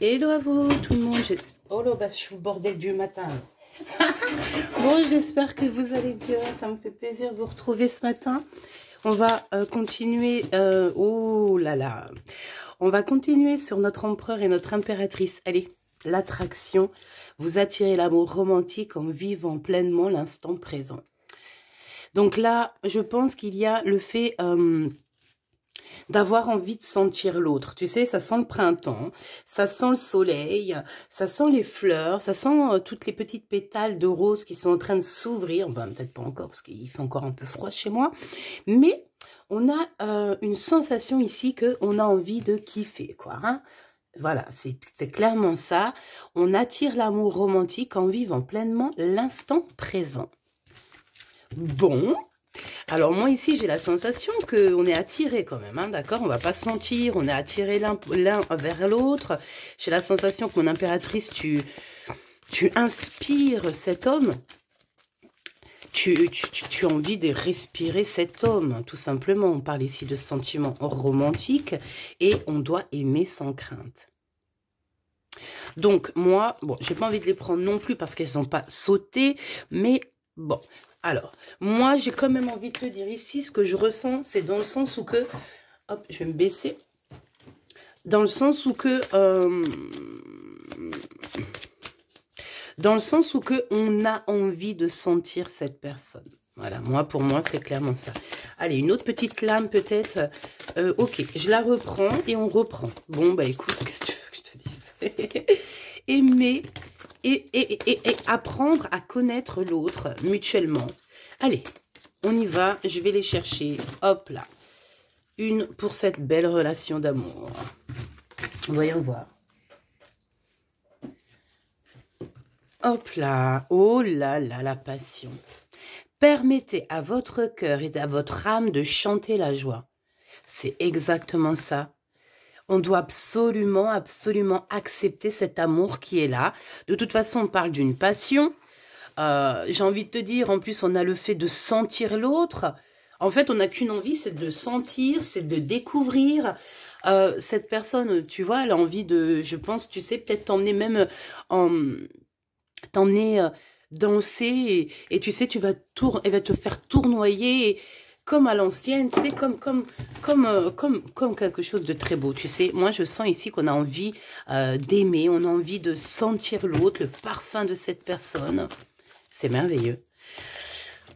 Hello à vous tout le monde. Oh là, bah, je suis au bordel du matin. bon, j'espère que vous allez bien. Ça me fait plaisir de vous retrouver ce matin. On va euh, continuer. Euh, oh là là. On va continuer sur notre empereur et notre impératrice. Allez, l'attraction. Vous attirez l'amour romantique en vivant pleinement l'instant présent. Donc là, je pense qu'il y a le fait... Euh, d'avoir envie de sentir l'autre. Tu sais, ça sent le printemps, ça sent le soleil, ça sent les fleurs, ça sent euh, toutes les petites pétales de roses qui sont en train de s'ouvrir. peut-être pas encore parce qu'il fait encore un peu froid chez moi. Mais on a euh, une sensation ici qu'on a envie de kiffer, quoi. Hein voilà, c'est clairement ça. On attire l'amour romantique en vivant pleinement l'instant présent. Bon, alors moi ici j'ai la sensation qu'on est attiré quand même, hein, d'accord On va pas se mentir, on est attiré l'un vers l'autre. J'ai la sensation que mon impératrice, tu, tu inspires cet homme. Tu, as envie de respirer cet homme, tout simplement. On parle ici de sentiments romantiques et on doit aimer sans crainte. Donc moi, bon, j'ai pas envie de les prendre non plus parce qu'elles sont pas sauté, mais bon, alors, moi, j'ai quand même envie de te dire ici, ce que je ressens, c'est dans le sens où que... Hop, je vais me baisser. Dans le sens où que... Euh, dans le sens où que on a envie de sentir cette personne. Voilà, moi, pour moi, c'est clairement ça. Allez, une autre petite lame, peut-être. Euh, ok, je la reprends et on reprend. Bon, bah écoute, qu'est-ce que tu veux que je te dise Aimer et, apprendre à connaître l'autre mutuellement. Allez, on y va. Je vais les chercher. Hop là. Une pour cette belle relation d'amour. Voyons voir. Hop là, oh là là, la passion. Permettez à votre cœur et à votre âme de chanter la joie. C'est exactement ça. On doit absolument, absolument accepter cet amour qui est là. De toute façon, on parle d'une passion. Euh, j'ai envie de te dire, en plus, on a le fait de sentir l'autre. En fait, on n'a qu'une envie, c'est de sentir, c'est de découvrir. Euh, cette personne, tu vois, elle a envie de, je pense, tu sais, peut-être t'emmener même euh, en... T'emmener... danser et, tu sais, tu vas tour elle va te faire tournoyer comme à l'ancienne, tu sais, comme, comme, comme, euh, comme, comme quelque chose de très beau. Tu sais, moi, je sens ici qu'on a envie euh, d'aimer, on a envie de sentir l'autre, le parfum de cette personne. C'est merveilleux.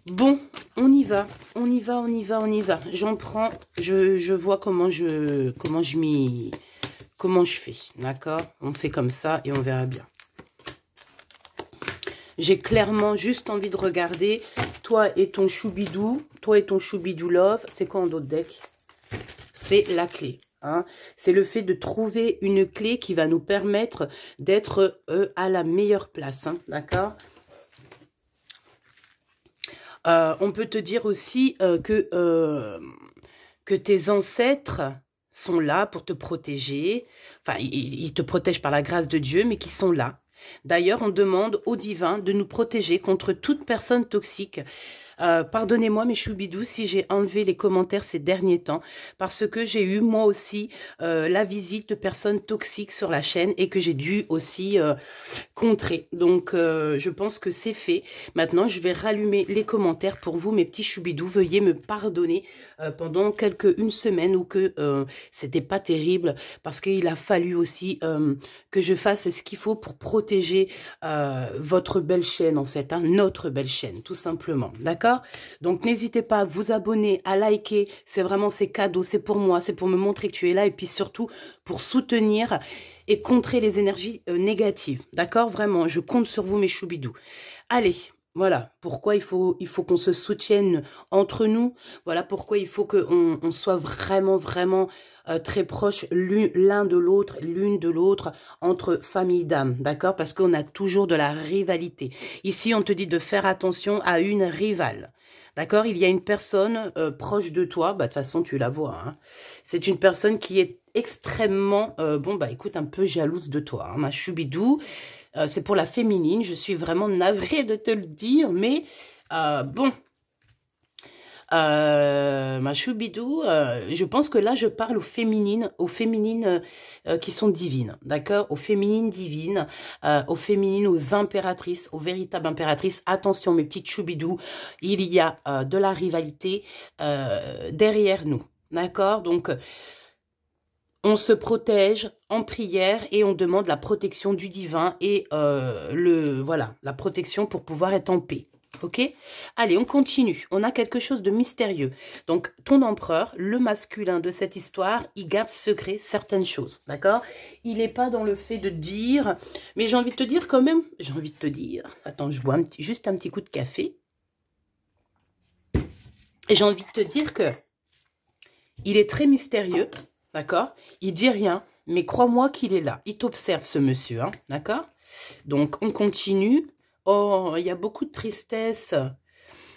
Bon, on y va, on y va, on y va, on y va. J'en prends, je, je, vois comment je, comment je m'y, comment je fais, d'accord On fait comme ça et on verra bien. J'ai clairement juste envie de regarder toi et ton choubidou, toi et ton choubidou love, c'est quoi en d'autres deck C'est la clé. Hein, c'est le fait de trouver une clé qui va nous permettre d'être euh, à la meilleure place. Hein, d'accord euh, On peut te dire aussi euh, que, que tes ancêtres sont là pour te protéger. Enfin, ils, ils te protègent par la grâce de Dieu, mais qui sont là D'ailleurs, on demande au divin de nous protéger contre toute personne toxique euh, pardonnez-moi, mes choubidous, si j'ai enlevé les commentaires ces derniers temps, parce que j'ai eu moi aussi euh, la visite de personnes toxiques sur la chaîne et que j'ai dû aussi euh, contrer. Donc, je pense que c'est fait. Maintenant, je vais rallumer les commentaires pour vous, mes petits choubidous. Veuillez me pardonner pendant quelques une semaine ou que c'était pas terrible, parce qu'il a fallu aussi que je fasse ce qu'il faut pour protéger votre belle chaîne, en fait, hein, notre belle chaîne, tout simplement. D'accord donc n'hésitez pas à vous abonner, à liker. C'est vraiment ces cadeaux, c'est pour moi, c'est pour me montrer que tu es là et puis surtout pour soutenir et contrer les énergies euh, négatives. D'accord Vraiment, je compte sur vous mes choubidous. Allez, voilà pourquoi il faut, il faut qu'on se soutienne entre nous. Voilà pourquoi il faut qu'on on soit vraiment, vraiment euh, très proches l'un de l'autre, l'une de l'autre, entre familles d'âme, d'accord Parce qu'on a toujours de la rivalité. Ici, on te dit de faire attention à une rivale. D'accord Il y a une personne euh, proche de toi, bah, de toute façon tu la vois, hein. c'est une personne qui est extrêmement, euh, bon bah écoute, un peu jalouse de toi, hein, ma choubidou, c'est pour la féminine, je suis vraiment navrée de te le dire, mais bon, euh, ma choubidou, euh, je pense que là, je parle aux féminines, aux féminines euh, qui sont divines, d'accord Aux féminines divines, aux féminines, aux impératrices, aux véritables impératrices. Attention, mes petites choubidou, il y a de la rivalité derrière nous, d'accord Donc, on se protège en prière et on demande la protection du divin et le voilà la protection pour pouvoir être en paix. Ok Allez, on continue. On a quelque chose de mystérieux. Donc, ton empereur, le masculin de cette histoire, il garde secret certaines choses. D'accord Il n'est pas dans le fait de dire... Mais j'ai envie de te dire quand même... J'ai envie de te dire... Attends, je bois un juste un petit coup de café. J'ai envie de te dire que... Il est très mystérieux. D'accord Il dit rien. Mais crois-moi qu'il est là. Il t'observe, ce monsieur. Hein, d'accord Donc, on continue. Oh, il y a beaucoup de tristesse.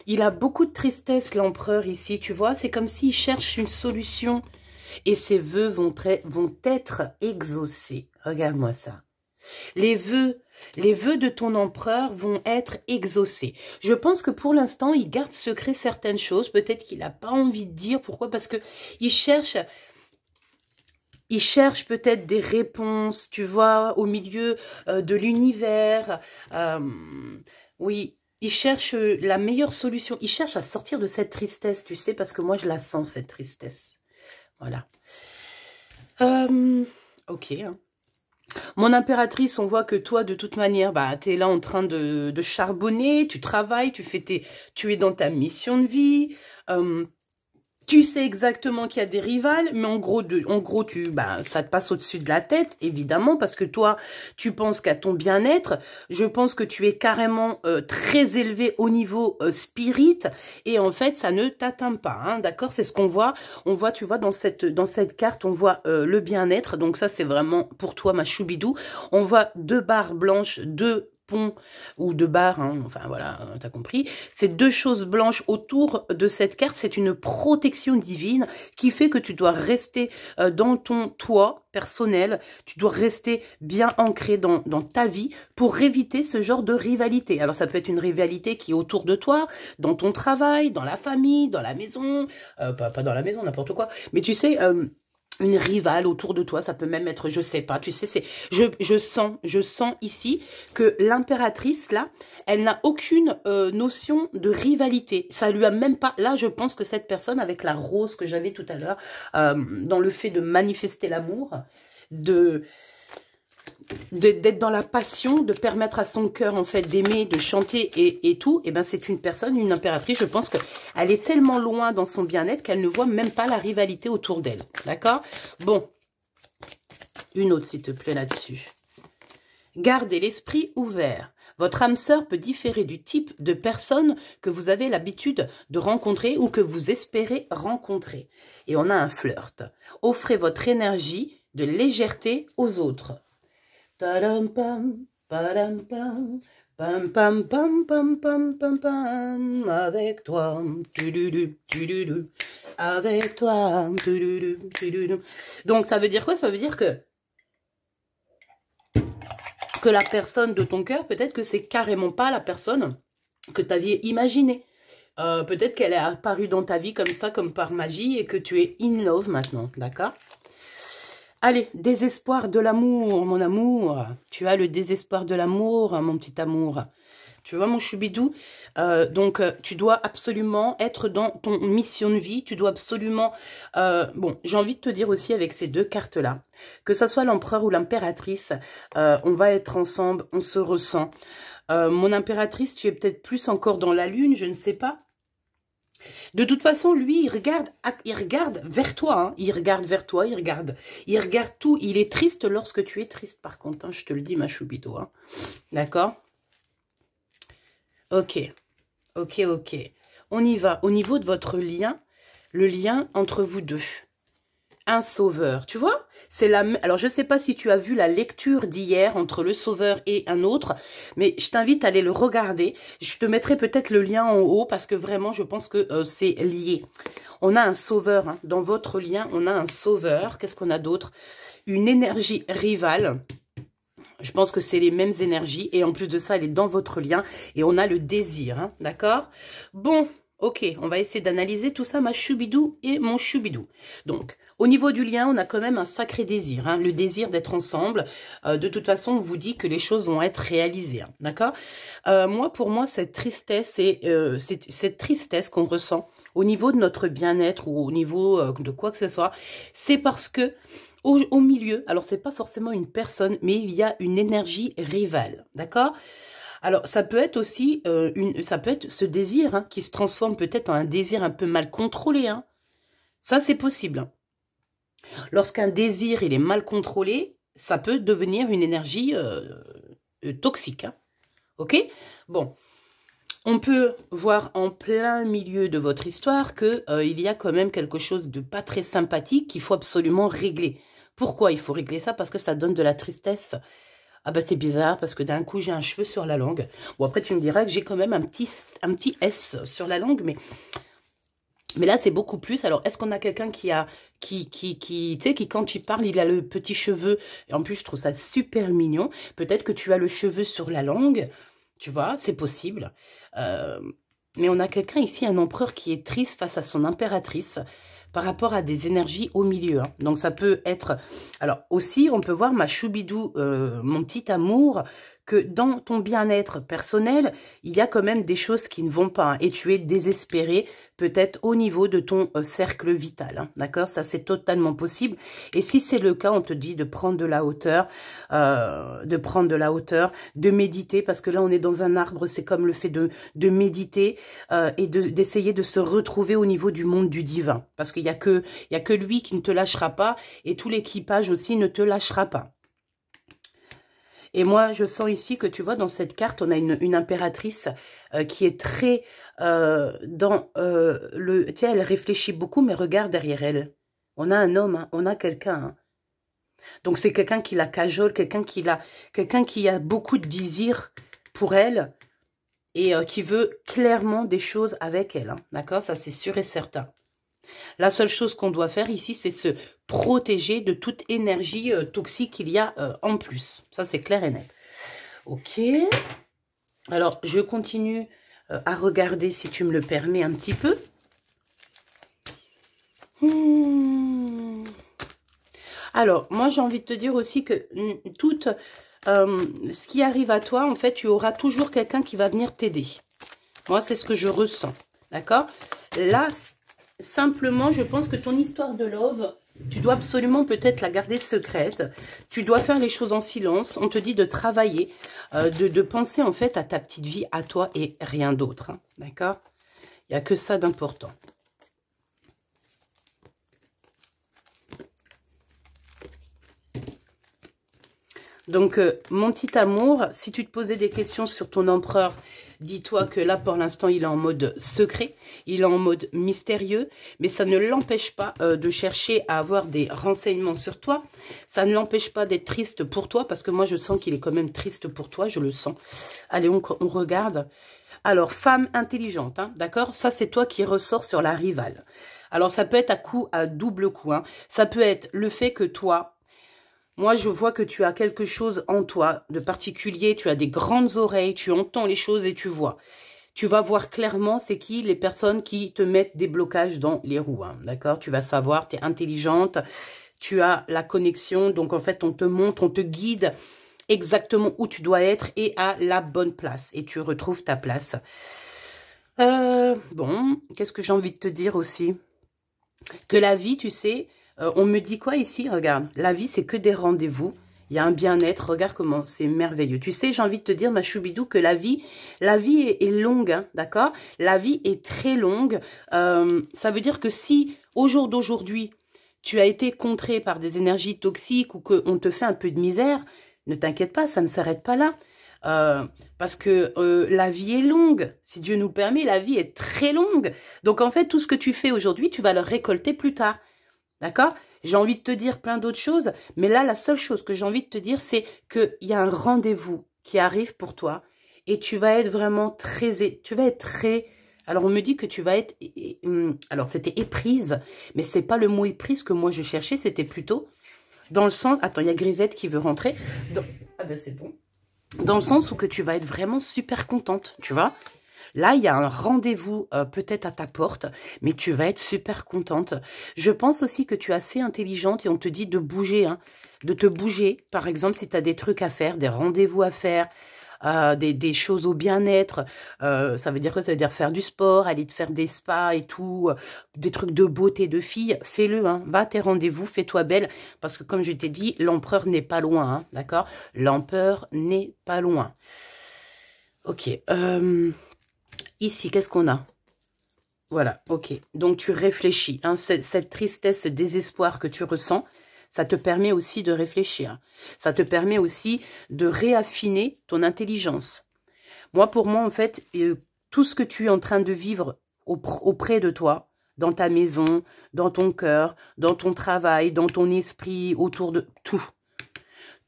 Il a beaucoup de tristesse, l'empereur, ici, tu vois. C'est comme s'il cherche une solution. Et ses vœux vont, être exaucés. Regarde-moi ça. Les vœux, les vœux de ton empereur vont être exaucés. Je pense que pour l'instant, il garde secret certaines choses. Peut-être qu'il n'a pas envie de dire. Pourquoi Parce que il cherche il cherche peut-être des réponses, tu vois, au milieu euh, de l'univers. Euh, oui, il cherche euh, la meilleure solution. Il cherche à sortir de cette tristesse, tu sais, parce que moi, je la sens, cette tristesse. Voilà. ok. Hein. Mon impératrice, on voit que toi, de toute manière, bah, tu es là en train de, charbonner, tu travailles, tu fais tes, tu es dans ta mission de vie. Euh, tu sais exactement qu'il y a des rivales, mais en gros, en gros tu, bah, ça te passe au-dessus de la tête, évidemment, parce que toi, tu penses qu'à ton bien-être. Je pense que tu es carrément euh, très élevé au niveau euh, spirit, et en fait, ça ne t'atteint pas. Hein, d'accord C'est ce qu'on voit. On voit, tu vois, dans cette, dans cette carte, on voit euh, le bien-être. Donc ça, c'est vraiment pour toi, ma choubidou. On voit deux barres blanches, deux pont ou de barre, hein, enfin voilà, t'as compris. Ces deux choses blanches autour de cette carte, c'est une protection divine qui fait que tu dois rester euh, dans ton toit personnel, tu dois rester bien ancré dans, ta vie pour éviter ce genre de rivalité. Alors ça peut être une rivalité qui est autour de toi, dans ton travail, dans la famille, dans la maison, euh, pas, dans la maison, n'importe quoi, mais tu sais... Euh, une rivale autour de toi, ça peut même être, je sais pas, tu sais, c'est, je, je, sens, je sens ici que l'impératrice, là, elle n'a aucune euh, notion de rivalité, ça lui a même pas, là, je pense que cette personne, avec la rose que j'avais tout à l'heure, euh, dans le fait de manifester l'amour, de, d'être dans la passion, de permettre à son cœur, en fait, d'aimer, de chanter et, tout, et eh ben c'est une personne, une impératrice, je pense qu'elle est tellement loin dans son bien-être qu'elle ne voit même pas la rivalité autour d'elle. D'accord Bon. Une autre, s'il te plaît, là-dessus. Gardez l'esprit ouvert. Votre âme sœur peut différer du type de personne que vous avez l'habitude de rencontrer ou que vous espérez rencontrer. Et on a un flirt. Offrez votre énergie de légèreté aux autres pam, pam pam pam pam avec toi, tu avec toi, Donc ça veut dire quoi Ça veut dire que que la personne de ton cœur, peut-être que c'est carrément pas la personne que tu avais imaginée. Euh, peut-être qu'elle est apparue dans ta vie comme ça, comme par magie, et que tu es in love maintenant, d'accord Allez, désespoir de l'amour, mon amour. Tu as le désespoir de l'amour, mon petit amour. Tu vois, mon chubidou. Euh, donc, euh, tu dois absolument être dans ton mission de vie. Tu dois absolument... Euh, bon, j'ai envie de te dire aussi avec ces deux cartes-là, que ça soit l'empereur ou l'impératrice, on va être ensemble, on se ressent. mon impératrice, tu es peut-être plus encore dans la lune, je ne sais pas. De toute façon, lui, il regarde, il regarde vers toi, hein. il regarde vers toi, il regarde, il regarde tout. Il est triste lorsque tu es triste, par contre, hein. je te le dis, ma choubido. Hein. D'accord Ok, ok, ok. On y va. Au niveau de votre lien, le lien entre vous deux un sauveur, tu vois C'est la alors je sais pas si tu as vu la lecture d'hier entre le sauveur et un autre, mais je t'invite à aller le regarder. Je te mettrai peut-être le lien en haut parce que vraiment je pense que euh, c'est lié. On a un sauveur hein. dans votre lien, on a un sauveur. Qu'est-ce qu'on a d'autre Une énergie rivale. Je pense que c'est les mêmes énergies et en plus de ça, elle est dans votre lien et on a le désir, hein. d'accord Bon, ok, on va essayer d'analyser tout ça, ma chubidou et mon chubidou. Donc, au niveau du lien, on a quand même un sacré désir, hein, le désir d'être ensemble. Euh, de toute façon, on vous dit que les choses vont être réalisées, hein, d'accord euh, Moi, pour moi, cette tristesse et euh, cette, tristesse qu'on ressent au niveau de notre bien-être ou au niveau de quoi que ce soit, c'est parce que au, milieu, alors c'est pas forcément une personne, mais il y a une énergie rivale, d'accord alors, ça peut être aussi une, ça peut être ce désir hein, qui se transforme peut-être en un désir un peu mal contrôlé. Ça, c'est possible. Lorsqu'un désir il est mal contrôlé, ça peut devenir une énergie euh, euh, toxique. Hein. ok Bon, on peut voir en plein milieu de votre histoire qu'il euh, il y a quand même quelque chose de pas très sympathique qu'il faut absolument régler. Pourquoi il faut régler ça Parce que ça donne de la tristesse. Ah bah ben c'est bizarre parce que d'un coup j'ai un cheveu sur la langue. Ou après tu me diras que j'ai quand même un petit, un petit S sur la langue mais mais là, c'est beaucoup plus. Alors, est-ce qu'on a quelqu'un qui a, qui, qui, tu sais, qui quand il parle, il a le petit cheveu. Et en plus, je trouve ça super mignon. Peut-être que tu as le cheveu sur la langue. Tu vois, c'est possible. Euh, mais on a quelqu'un ici, un empereur qui est triste face à son impératrice par rapport à des énergies au milieu. Hein. Donc, ça peut être... Alors, aussi, on peut voir ma choubidou, euh, mon petit amour, que dans ton bien-être personnel, il y a quand même des choses qui ne vont pas hein, et tu es désespéré peut-être au niveau de ton euh, cercle vital. Hein, d'accord Ça, c'est totalement possible. Et si c'est le cas, on te dit de prendre de la hauteur, euh, de prendre de la hauteur, de méditer, parce que là, on est dans un arbre, c'est comme le fait de, de méditer euh, et d'essayer de, se retrouver au niveau du monde du divin. Parce qu'il n'y a, y a que lui qui ne te lâchera pas et tout l'équipage aussi ne te lâchera pas. Et moi, je sens ici que, tu vois, dans cette carte, on a une, impératrice euh, qui est très euh, dans euh, le... tiens. elle réfléchit beaucoup, mais regarde derrière elle. On a un homme, hein, on a quelqu'un. Hein. Donc, c'est quelqu'un qui la cajole, quelqu'un qui, la, quelqu'un qui a beaucoup de désir pour elle et qui veut clairement des choses avec elle. Hein. D'accord Ça, c'est sûr et certain. La seule chose qu'on doit faire ici, c'est se protéger de toute énergie euh, toxique qu'il y a euh, en plus. Ça, c'est clair et net. Ok. Alors, je continue euh, à regarder, si tu me le permets, un petit peu. Hmm. Alors, moi, j'ai envie de te dire aussi que toute... ce qui arrive à toi, en fait, tu auras toujours quelqu'un qui va venir t'aider. Moi, c'est ce que je ressens, d'accord Là, Simplement, je pense que ton histoire de love, tu dois absolument peut-être la garder secrète. Tu dois faire les choses en silence. On te dit de travailler, euh, de, penser en fait à ta petite vie, à toi et rien d'autre. Hein. D'accord Il n'y a que ça d'important. Donc, euh, mon petit amour, si tu te posais des questions sur ton empereur Dis-toi que là, pour l'instant, il est en mode secret, il est en mode mystérieux, mais ça ne l'empêche pas euh, de chercher à avoir des renseignements sur toi. Ça ne l'empêche pas d'être triste pour toi, parce que moi, je sens qu'il est quand même triste pour toi, je le sens. Allez, on, regarde. Alors, femme intelligente, hein, d'accord Ça, c'est toi qui ressort sur la rivale. Alors, ça peut être à coup, à double coup. Hein. Ça peut être le fait que toi, moi, je vois que tu as quelque chose en toi de particulier, tu as des grandes oreilles, tu entends les choses et tu vois. Tu vas voir clairement c'est qui les personnes qui te mettent des blocages dans les roues, hein. d'accord Tu vas savoir, tu es intelligente, tu as la connexion, donc en fait, on te montre, on te guide exactement où tu dois être et à la bonne place. Et tu retrouves ta place. Euh, bon, qu'est-ce que j'ai envie de te dire aussi Que la vie, tu sais, euh, on me dit quoi ici Regarde, la vie, c'est que des rendez-vous. Il y a un bien-être. Regarde comment c'est merveilleux. Tu sais, j'ai envie de te dire, ma choubidou, que la vie, la vie est, longue, hein, d'accord La vie est très longue. Euh, ça veut dire que si, au jour d'aujourd'hui, tu as été contré par des énergies toxiques ou qu'on te fait un peu de misère, ne t'inquiète pas, ça ne s'arrête pas là. Euh, parce que la vie est longue. Si Dieu nous permet, la vie est très longue. Donc en fait, tout ce que tu fais aujourd'hui, tu vas le récolter plus tard. D'accord J'ai envie de te dire plein d'autres choses, mais là, la seule chose que j'ai envie de te dire, c'est qu'il y a un rendez-vous qui arrive pour toi et tu vas être vraiment très... Tu vas être très... Alors, on me dit que tu vas être... Hum, alors, c'était éprise, mais c'est pas le mot éprise que moi je cherchais, c'était plutôt dans le sens... Attends, il y a Grisette qui veut rentrer. Ah ben, c'est bon. Dans le sens où que tu vas être vraiment super contente, tu vois Là, il y a un rendez-vous euh, peut-être à ta porte, mais tu vas être super contente. Je pense aussi que tu es assez intelligente et on te dit de bouger, hein, de te bouger. Par exemple, si tu as des trucs à faire, des rendez-vous à faire, euh, des, choses au bien-être. Euh, ça veut dire quoi Ça veut dire faire du sport, aller te faire des spas et tout, des trucs de beauté de fille. Fais-le, hein. va à tes rendez-vous, fais-toi belle. Parce que comme je t'ai dit, l'empereur n'est pas loin, hein, d'accord L'empereur n'est pas loin. Ok. Ici, qu'est-ce qu'on a Voilà, ok. Donc, tu réfléchis. Hein. cette, cette tristesse, ce désespoir que tu ressens, ça te permet aussi de réfléchir. Ça te permet aussi de réaffiner ton intelligence. Moi, pour moi, en fait, euh, tout ce que tu es en train de vivre auprès de toi, dans ta maison, dans ton cœur, dans ton travail, dans ton esprit, autour de tout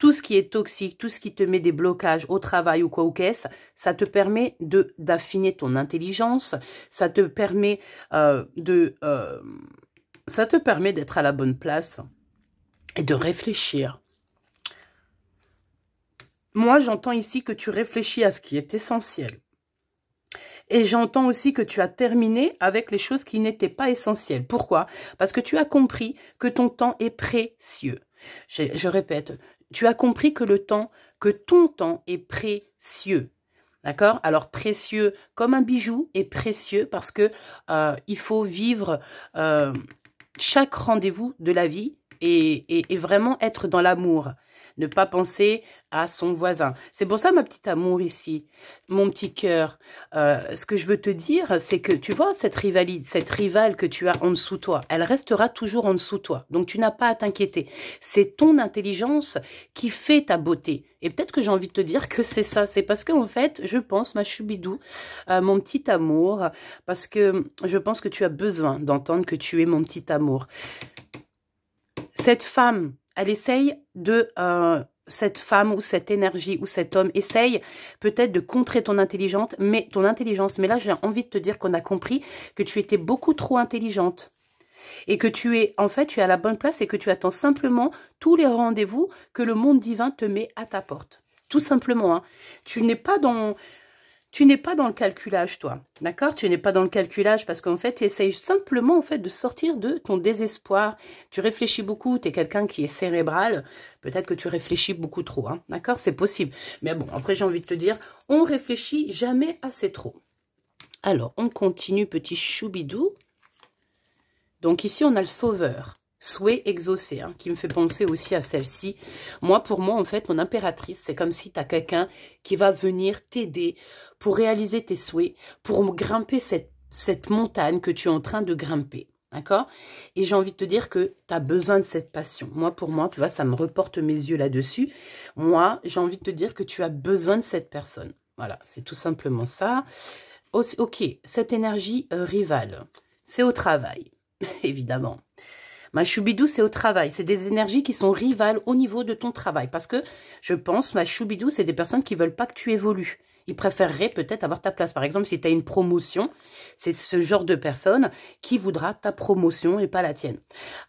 tout ce qui est toxique, tout ce qui te met des blocages au travail ou quoi ou quest ça te permet de d'affiner ton intelligence, ça te permet euh, de euh, ça te permet d'être à la bonne place et de réfléchir. Moi, j'entends ici que tu réfléchis à ce qui est essentiel. Et j'entends aussi que tu as terminé avec les choses qui n'étaient pas essentielles. Pourquoi Parce que tu as compris que ton temps est précieux. je répète, tu as compris que le temps, que ton temps est précieux. D'accord Alors précieux comme un bijou est précieux parce que euh, il faut vivre euh, chaque rendez-vous de la vie et vraiment être dans l'amour. Ne pas penser à son voisin. C'est pour ça, ma petite amour ici, mon petit cœur. Euh, ce que je veux te dire, c'est que, tu vois, cette, rivalité, cette rivale que tu as en dessous toi, elle restera toujours en dessous toi. Donc, tu n'as pas à t'inquiéter. C'est ton intelligence qui fait ta beauté. Et peut-être que j'ai envie de te dire que c'est ça. C'est parce qu'en fait, je pense, ma choubidou, euh, mon petit amour, parce que je pense que tu as besoin d'entendre que tu es mon petit amour. Cette femme, elle essaye de... Euh, cette femme ou cette énergie ou cet homme essaye peut-être de contrer ton intelligence, mais ton intelligence. Mais là, j'ai envie de te dire qu'on a compris que tu étais beaucoup trop intelligente et que tu es en fait tu es à la bonne place et que tu attends simplement tous les rendez-vous que le monde divin te met à ta porte. Tout simplement, hein. tu n'es pas dans tu n'es pas dans le calculage, toi. D'accord Tu n'es pas dans le calculage parce qu'en fait, tu essayes simplement en fait, de sortir de ton désespoir. Tu réfléchis beaucoup, tu es quelqu'un qui est cérébral. Peut-être que tu réfléchis beaucoup trop. Hein, d'accord C'est possible. Mais bon, après, j'ai envie de te dire, on réfléchit jamais assez trop. Alors, on continue, petit choubidou. Donc ici, on a le sauveur. Souhait exaucé, hein, qui me fait penser aussi à celle-ci. Moi, pour moi, en fait, mon impératrice, c'est comme si tu as quelqu'un qui va venir t'aider pour réaliser tes souhaits, pour grimper cette, cette montagne que tu es en train de grimper. D'accord Et j'ai envie de te dire que tu as besoin de cette passion. Moi, pour moi, tu vois, ça me reporte mes yeux là-dessus. Moi, j'ai envie de te dire que tu as besoin de cette personne. Voilà, c'est tout simplement ça. ok, cette énergie euh, rivale, c'est au travail, évidemment. Ma choubidou, c'est au travail. C'est des énergies qui sont rivales au niveau de ton travail. Parce que je pense, ma choubidou, c'est des personnes qui veulent pas que tu évolues. Ils préféreraient peut-être avoir ta place. Par exemple, si tu as une promotion, c'est ce genre de personne qui voudra ta promotion et pas la tienne.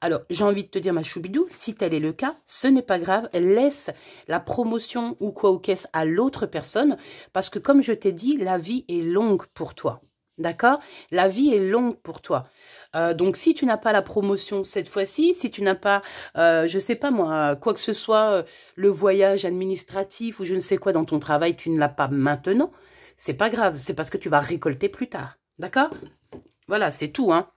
Alors, j'ai envie de te dire, ma choubidou, si tel est le cas, ce n'est pas grave. Laisse la promotion ou quoi ou caisse à l'autre personne parce que, comme je t'ai dit, la vie est longue pour toi. D'accord La vie est longue pour toi. Euh, donc, si tu n'as pas la promotion cette fois-ci, si tu n'as pas, je euh, je sais pas moi, quoi que ce soit, euh, le voyage administratif ou je ne sais quoi dans ton travail, tu ne l'as pas maintenant, c'est pas grave. C'est parce que tu vas récolter plus tard. D'accord Voilà, c'est tout. Hein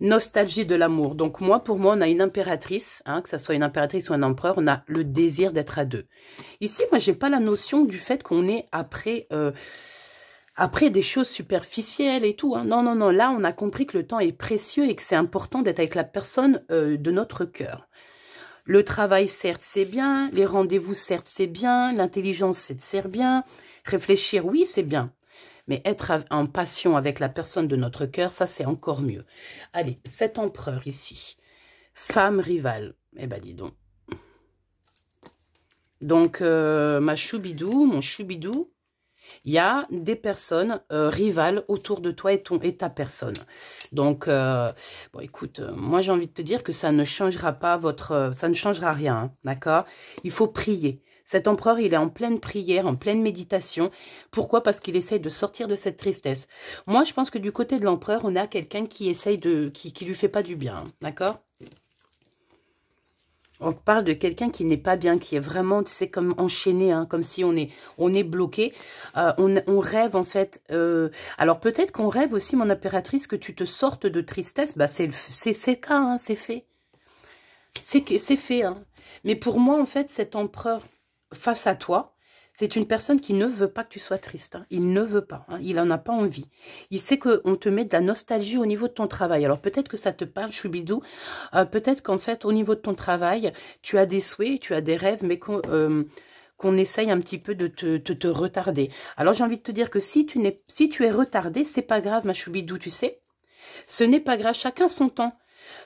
Nostalgie de l'amour. Donc, moi, pour moi, on a une impératrice, hein, que ce soit une impératrice ou un empereur, on a le désir d'être à deux. Ici, moi, je n'ai pas la notion du fait qu'on est après... Après, des choses superficielles et tout. Hein. Non, non, non, là, on a compris que le temps est précieux et que c'est important d'être avec la personne euh, de notre cœur. Le travail, certes, c'est bien. Les rendez-vous, certes, c'est bien. L'intelligence, c'est bien. Réfléchir, oui, c'est bien. Mais être en passion avec la personne de notre cœur, ça, c'est encore mieux. Allez, cet empereur ici. Femme rivale. Eh ben, dis donc. Donc, euh, ma choubidou, mon choubidou, il y a des personnes euh, rivales autour de toi et, ton, et ta personne. Donc, euh, bon, écoute, euh, moi j'ai envie de te dire que ça ne changera pas votre... ça ne changera rien, hein, d'accord Il faut prier. Cet empereur, il est en pleine prière, en pleine méditation. Pourquoi Parce qu'il essaye de sortir de cette tristesse. Moi, je pense que du côté de l'empereur, on a quelqu'un qui essaye de... qui, qui lui fait pas du bien, hein, d'accord on parle de quelqu'un qui n'est pas bien, qui est vraiment, tu sais, comme enchaîné, hein, comme si on est, on est bloqué. Euh, on, on, rêve, en fait. Euh, alors, peut-être qu'on rêve aussi, mon impératrice, que tu te sortes de tristesse. Bah, c'est c'est cas, hein, c'est fait. C'est fait. Hein. Mais pour moi, en fait, cet empereur face à toi, c'est une personne qui ne veut pas que tu sois triste. Hein. Il ne veut pas. Hein. Il n'en a pas envie. Il sait qu'on te met de la nostalgie au niveau de ton travail. Alors peut-être que ça te parle, Choubidou. Euh, peut-être qu'en fait, au niveau de ton travail, tu as des souhaits, tu as des rêves, mais qu'on euh, essaye un petit peu de te, te, retarder. Alors j'ai envie de te dire que si tu, es, si tu es retardé, c'est pas grave, ma Choubidou, tu sais. Ce n'est pas grave, chacun son temps.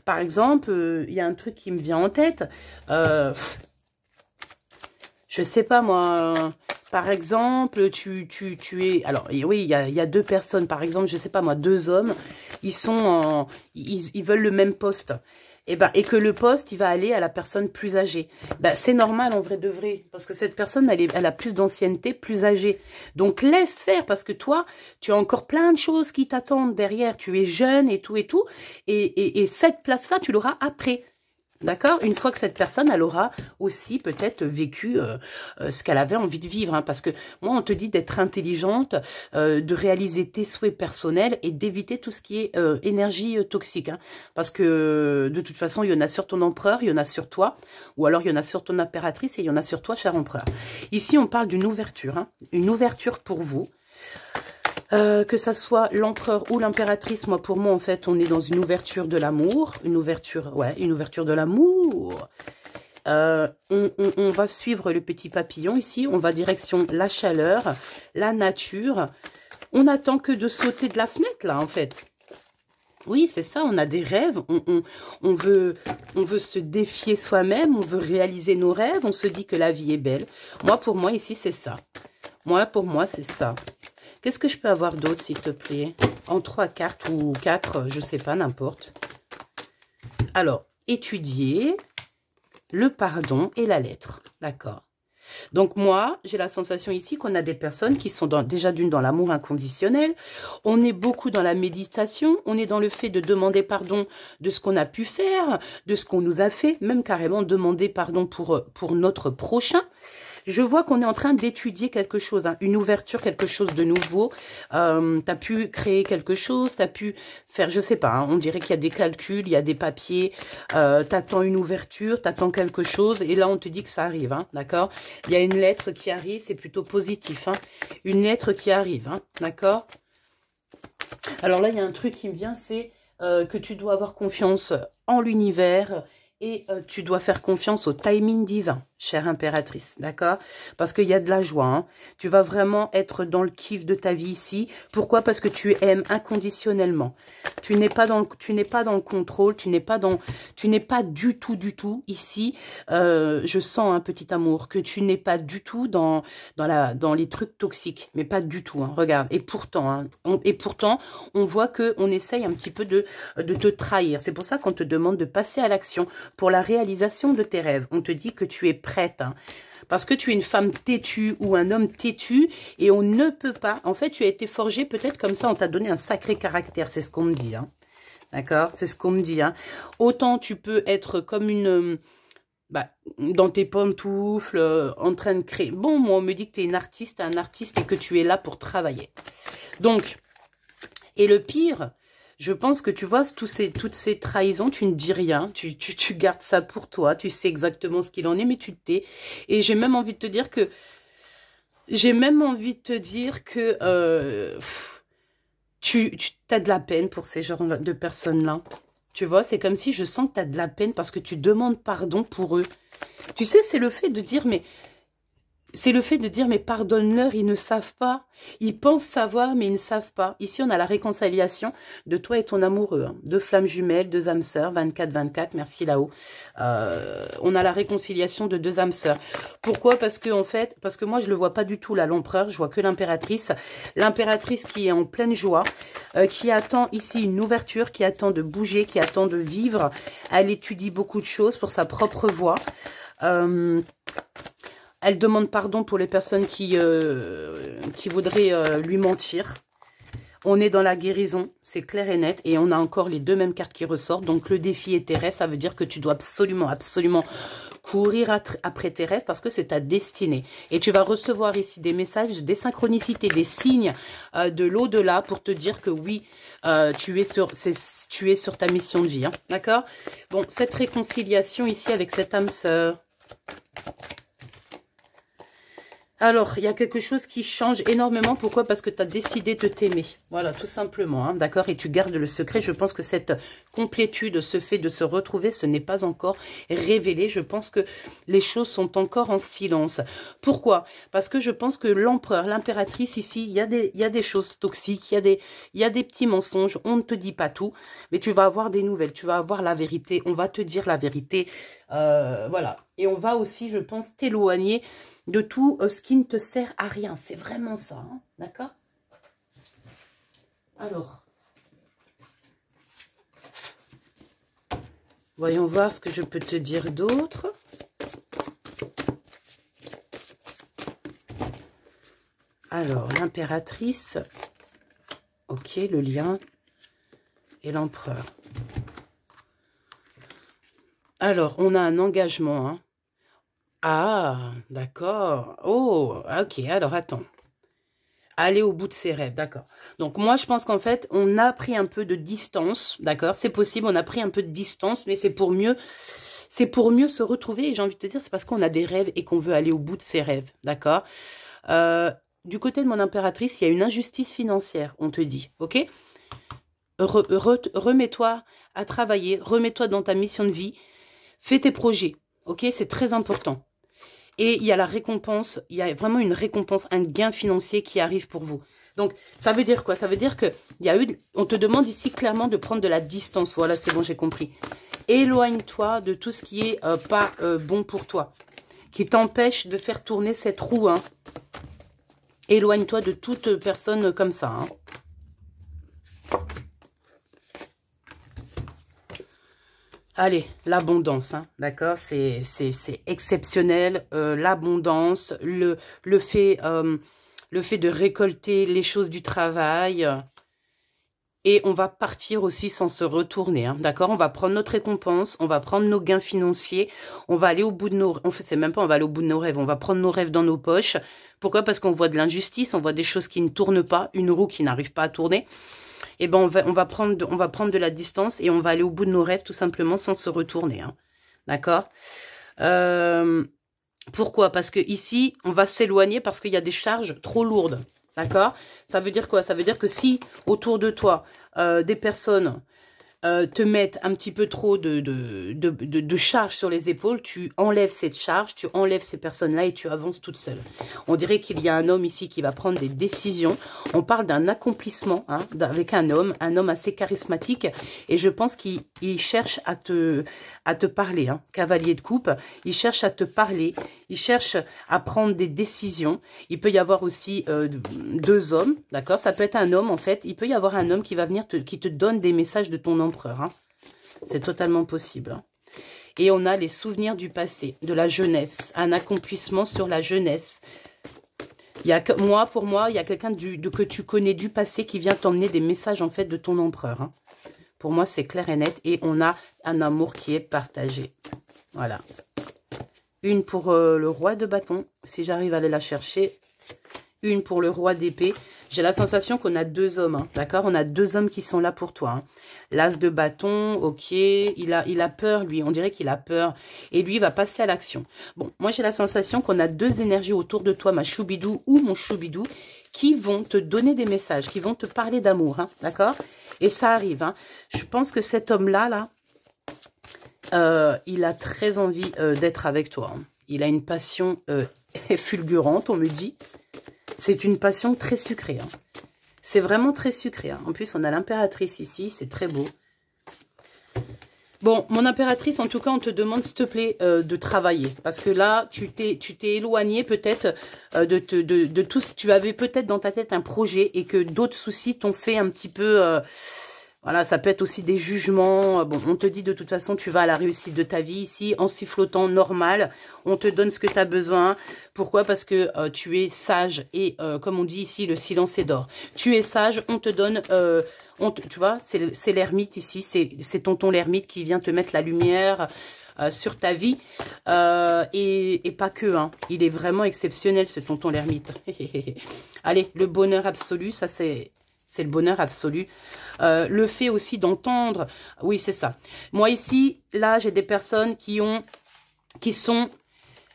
Par exemple, euh, il y a un truc qui me vient en tête je sais pas moi, euh, par exemple, tu, tu, tu es... Alors oui, il y a, y a, deux personnes, par exemple, je sais pas moi, deux hommes, ils sont ils, ils, veulent le même poste. Et, eh ben, et que le poste, il va aller à la personne plus âgée. Ben, c'est normal en vrai de vrai, parce que cette personne, elle, est, elle a plus d'ancienneté, plus âgée. Donc laisse faire, parce que toi, tu as encore plein de choses qui t'attendent derrière. Tu es jeune et tout et tout, et, et cette place-là, tu l'auras après. D'accord Une fois que cette personne, elle aura aussi peut-être vécu euh, euh, ce qu'elle avait envie de vivre. Hein, parce que moi, on te dit d'être intelligente, euh, de réaliser tes souhaits personnels et d'éviter tout ce qui est énergie toxique. Hein, parce que de toute façon, il y en a sur ton empereur, il y en a sur toi, ou alors il y en a sur ton impératrice et il y en a sur toi, cher empereur. Ici, on parle d'une ouverture, hein, une ouverture pour vous. Euh, que ça soit l'empereur ou l'impératrice, moi, pour moi, en fait, on est dans une ouverture de l'amour. Une ouverture, ouais, une ouverture de l'amour. Euh, on, va suivre le petit papillon ici. On va direction la chaleur, la nature. On n'attend que de sauter de la fenêtre, là, en fait. Oui, c'est ça, on a des rêves, on, on, on veut, on veut se défier soi-même, on veut réaliser nos rêves, on se dit que la vie est belle. Moi, pour moi, ici, c'est ça. Moi, pour moi, c'est ça. Qu'est-ce que je peux avoir d'autre, s'il te plaît En trois cartes ou quatre, je ne sais pas, n'importe. Alors, étudier le pardon et la lettre. D'accord. Donc moi, j'ai la sensation ici qu'on a des personnes qui sont déjà d'une dans l'amour inconditionnel, on est beaucoup dans la méditation, on est dans le fait de demander pardon de ce qu'on a pu faire, de ce qu'on nous a fait, même carrément demander pardon pour, pour notre prochain. Je vois qu'on est en train d'étudier quelque chose, hein, une ouverture, quelque chose de nouveau. Euh, tu as pu créer quelque chose, tu as pu faire, je sais pas, hein, on dirait qu'il y a des calculs, il y a des papiers, euh, tu attends une ouverture, tu attends quelque chose, et là, on te dit que ça arrive, hein, d'accord Il y a une lettre qui arrive, c'est plutôt positif, une lettre qui arrive, d'accord Alors là, il y a un truc qui me vient, c'est euh, que tu dois avoir confiance en l'univers, et euh, tu dois faire confiance au timing divin, chère impératrice, d'accord Parce qu'il y a de la joie. Hein. tu vas vraiment être dans le kiff de ta vie ici. Pourquoi Parce que tu aimes inconditionnellement. Tu n'es pas dans le, tu n'es pas dans le contrôle. Tu n'es pas pas du tout, du tout ici. Euh, je sens un hein, petit amour que tu n'es pas du tout dans dans la dans les trucs toxiques, mais pas du tout. Hein, regarde. Et pourtant, hein, on, et pourtant, on voit que on essaye un petit peu de de te trahir. C'est pour ça qu'on te demande de passer à l'action pour la réalisation de tes rêves. On te dit que tu es prête. Hein. parce que tu es une femme têtue ou un homme têtu et on ne peut pas. En fait, tu as été forgée peut-être comme ça. On t'a donné un sacré caractère. C'est ce qu'on me dit. Hein. D'accord C'est ce qu'on me dit. Hein. Autant tu peux être comme une... Euh, bah, dans tes pantoufles, euh, en train de créer. Bon, moi, on me dit que tu es une artiste, un artiste et que tu es là pour travailler. Donc, et le pire, je pense que tu vois, ces, toutes ces trahisons, tu ne dis rien, tu, tu, tu gardes ça pour toi, tu sais exactement ce qu'il en est, mais tu le tais. Et j'ai même envie de te dire que... J'ai même envie de te dire que... Euh, tu, tu as de la peine pour ces genres de personnes-là. Tu vois, c'est comme si je sens que tu as de la peine parce que tu demandes pardon pour eux. Tu sais, c'est le fait de dire, mais c'est le fait de dire, mais pardonne-leur, ils ne savent pas. Ils pensent savoir, mais ils ne savent pas. Ici, on a la réconciliation de toi et ton amoureux. Hein. Deux flammes jumelles, deux âmes sœurs, 24-24, merci là-haut. Euh, on a la réconciliation de deux âmes sœurs. Pourquoi Parce que en fait, parce que moi, je le vois pas du tout, là, l'empereur. Je vois que l'impératrice. L'impératrice qui est en pleine joie, euh, qui attend ici une ouverture, qui attend de bouger, qui attend de vivre. Elle étudie beaucoup de choses pour sa propre voie. Euh, elle demande pardon pour les personnes qui, euh, qui voudraient euh, lui mentir. On est dans la guérison, c'est clair et net. Et on a encore les deux mêmes cartes qui ressortent. Donc, le défi est tes Ça veut dire que tu dois absolument, absolument courir après tes parce que c'est ta destinée. Et tu vas recevoir ici des messages, des synchronicités, des signes euh, de l'au-delà pour te dire que oui, tu, es sur, tu es sur ta mission de vie. Hein. D'accord Bon, cette réconciliation ici avec cette âme sœur. Alors, il y a quelque chose qui change énormément. Pourquoi Parce que tu as décidé de t'aimer. Voilà, tout simplement, hein, d'accord Et tu gardes le secret. Je pense que cette complétude, ce fait de se retrouver, ce n'est pas encore révélé. Je pense que les choses sont encore en silence. Pourquoi Parce que je pense que l'empereur, l'impératrice ici, il y, a des, y a des choses toxiques, il y a des petits mensonges. On ne te dit pas tout, mais tu vas avoir des nouvelles. Tu vas avoir la vérité. On va te dire la vérité. Euh, voilà. Et on va aussi, je pense, t'éloigner de tout euh, ce qui ne te sert à rien. C'est vraiment ça, hein. d'accord Alors, voyons voir ce que je peux te dire d'autre. Alors, l'impératrice, ok, le lien et l'empereur. Alors, on a un engagement. Hein. Ah, d'accord. Oh, ok. Alors, attends. Aller au bout de ses rêves, d'accord. Donc, moi, je pense qu'en fait, on a pris un peu de distance, d'accord C'est possible, on a pris un peu de distance, mais c'est pour mieux... C'est pour mieux se retrouver, et j'ai envie de te dire, c'est parce qu'on a des rêves et qu'on veut aller au bout de ses rêves, d'accord euh, Du côté de mon impératrice, il y a une injustice financière, on te dit, ok remets-toi à travailler, remets-toi dans ta mission de vie, Fais tes projets, ok C'est très important. Et il y a la récompense, il y a vraiment une récompense, un gain financier qui arrive pour vous. Donc, ça veut dire quoi Ça veut dire que y a on te demande ici clairement de prendre de la distance. Voilà, c'est bon, j'ai compris. Éloigne-toi de tout ce qui n'est euh, pas euh, bon pour toi, qui t'empêche de faire tourner cette roue. Hein. Éloigne-toi de toute personne comme ça. Hein. Allez, l'abondance, hein, d'accord C'est exceptionnel, euh, l'abondance, le, le, fait, euh, le fait de récolter les choses du travail. Euh, et on va partir aussi sans se retourner, hein, d'accord On va prendre notre récompense, on va prendre nos gains financiers, on va aller au bout de nos... En fait, c'est même pas on va aller au bout de nos rêves, on va prendre nos rêves dans nos poches. Pourquoi Parce qu'on voit de l'injustice, on voit des choses qui ne tournent pas, une roue qui n'arrive pas à tourner. Et eh ben, on va, prendre de, on va prendre de la distance et on va aller au bout de nos rêves tout simplement sans se retourner. Hein. D'accord euh, Pourquoi Parce que ici, on va s'éloigner parce qu'il y a des charges trop lourdes. D'accord Ça veut dire quoi Ça veut dire que si autour de toi, euh, des personnes euh, te mettent un petit peu trop de, de, de, de, charge sur les épaules, tu enlèves cette charge, tu enlèves ces personnes-là et tu avances toute seule. On dirait qu'il y a un homme ici qui va prendre des décisions. On parle d'un accomplissement hein, avec un homme, un homme assez charismatique. Et je pense qu'il cherche à te, à te parler. Hein. Cavalier de coupe, il cherche à te parler, il cherche à prendre des décisions. Il peut y avoir aussi euh, deux hommes, d'accord Ça peut être un homme, en fait. Il peut y avoir un homme qui va venir, qui te donne des messages de ton empereur. Hein. C'est totalement possible. Hein. Et on a les souvenirs du passé, de la jeunesse, un accomplissement sur la jeunesse. Il y a, moi, pour moi, il y a quelqu'un que tu connais du passé qui vient t'emmener des messages, en fait, de ton empereur. Hein. Pour moi, c'est clair et net. Et on a un amour qui est partagé. Voilà. Une pour euh, le roi de bâton, si j'arrive à aller la chercher. Une pour le roi d'épée. J'ai la sensation qu'on a deux hommes, hein, d'accord On a deux hommes qui sont là pour toi. Hein. L'as de bâton, ok, il a, il a peur, lui. On dirait qu'il a peur. Et lui, il va passer à l'action. Bon, moi, j'ai la sensation qu'on a deux énergies autour de toi, ma choubidou ou mon choubidou, qui vont te donner des messages, qui vont te parler d'amour, hein, d'accord Et ça arrive. Hein. Je pense que cet homme-là, là, euh, il a très envie euh, d'être avec toi. Hein. Il a une passion euh, fulgurante, on me dit. C'est une passion très sucrée. C'est vraiment très sucré. En plus, on a l'impératrice ici, c'est très beau. Bon, mon impératrice, en tout cas, on te demande, s'il te plaît, euh, de travailler. Parce que là, tu t'es tu t'es éloigné peut-être euh, de, de, de, de, tout ce... Tu avais peut-être dans ta tête un projet et que d'autres soucis t'ont fait un petit peu... Euh, voilà, ça peut être aussi des jugements. Bon, on te dit de toute façon, tu vas à la réussite de ta vie ici, en sifflotant normal. On te donne ce que tu as besoin. Pourquoi Parce que euh, tu es sage et, euh, comme on dit ici, le silence est d'or. Tu es sage, on te donne... Euh, tu vois, c'est l'ermite ici, c'est tonton l'ermite qui vient te mettre la lumière sur ta vie. Et, pas que, hein. il est vraiment exceptionnel ce tonton l'ermite. Allez, le bonheur absolu, ça c'est c'est le bonheur absolu. Euh, le fait aussi d'entendre, oui, c'est ça. Moi ici, là, j'ai des personnes qui ont, qui sont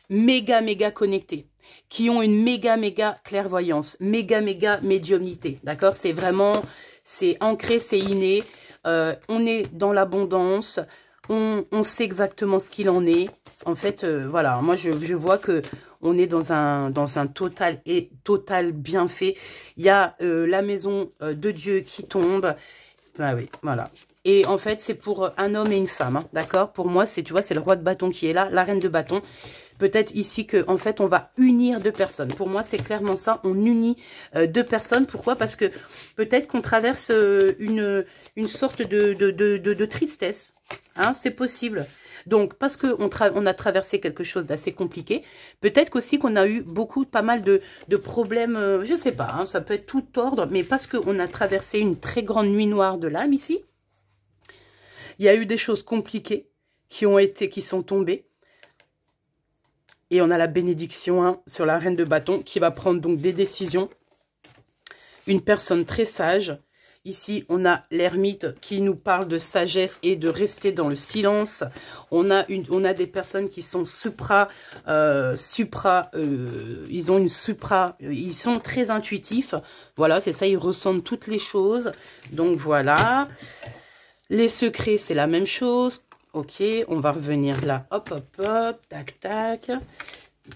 méga, méga connectées qui ont une méga, méga clairvoyance, méga, méga médiumnité, d'accord C'est vraiment, c'est ancré, c'est inné, euh, on est dans l'abondance, on, sait exactement ce qu'il en est. En fait, euh, voilà, moi je vois que on est dans un, dans un total et total bienfait. Il y a euh, la maison euh, de Dieu qui tombe. Ben oui, voilà. Et en fait, c'est pour euh, un homme et une femme, hein, d'accord Pour moi, c'est tu vois, c'est le roi de bâton qui est là, la reine de bâton. Peut-être ici que en fait, on va unir deux personnes. Pour moi, c'est clairement ça, on unit deux personnes. Pourquoi Parce que peut-être qu'on traverse une, une sorte de, de, de, de, de tristesse. Hein, c'est possible. Donc, parce qu'on on a traversé quelque chose d'assez compliqué, peut-être qu'aussi qu'on a eu beaucoup, pas mal de, problèmes, euh, je ne sais pas, hein, ça peut être tout ordre, mais parce qu'on a traversé une très grande nuit noire de l'âme ici, il y a eu des choses compliquées qui ont été, qui sont tombées. Et on a la bénédiction hein, sur la reine de bâton qui va prendre donc des décisions. Une personne très sage, Ici, on a l'ermite qui nous parle de sagesse et de rester dans le silence. On a, une, on a des personnes qui sont supra, euh, supra, euh, ils ont une supra, euh, ils sont très intuitifs. Voilà, c'est ça, ils ressentent toutes les choses. Donc voilà. Les secrets, c'est la même chose. Ok, on va revenir là. Hop, hop, hop, tac, tac.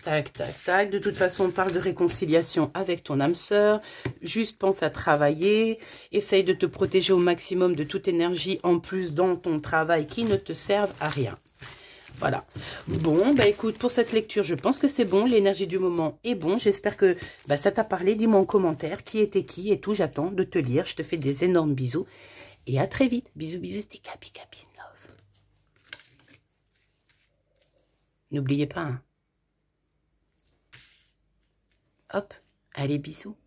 Tac, tac, tac. De toute façon, on parle de réconciliation avec ton âme sœur. Juste pense à travailler. Essaye de te protéger au maximum de toute énergie en plus dans ton travail qui ne te serve à rien. Voilà. Bon, bah écoute, pour cette lecture, je pense que c'est bon. L'énergie du moment est bon. J'espère que bah, ça t'a parlé. Dis-moi en commentaire qui était qui et tout. J'attends de te lire. Je te fais des énormes bisous. Et à très vite. Bisous, bisous, c'était Capi Capi Love. N'oubliez pas, hein. Hop, allez, bisous.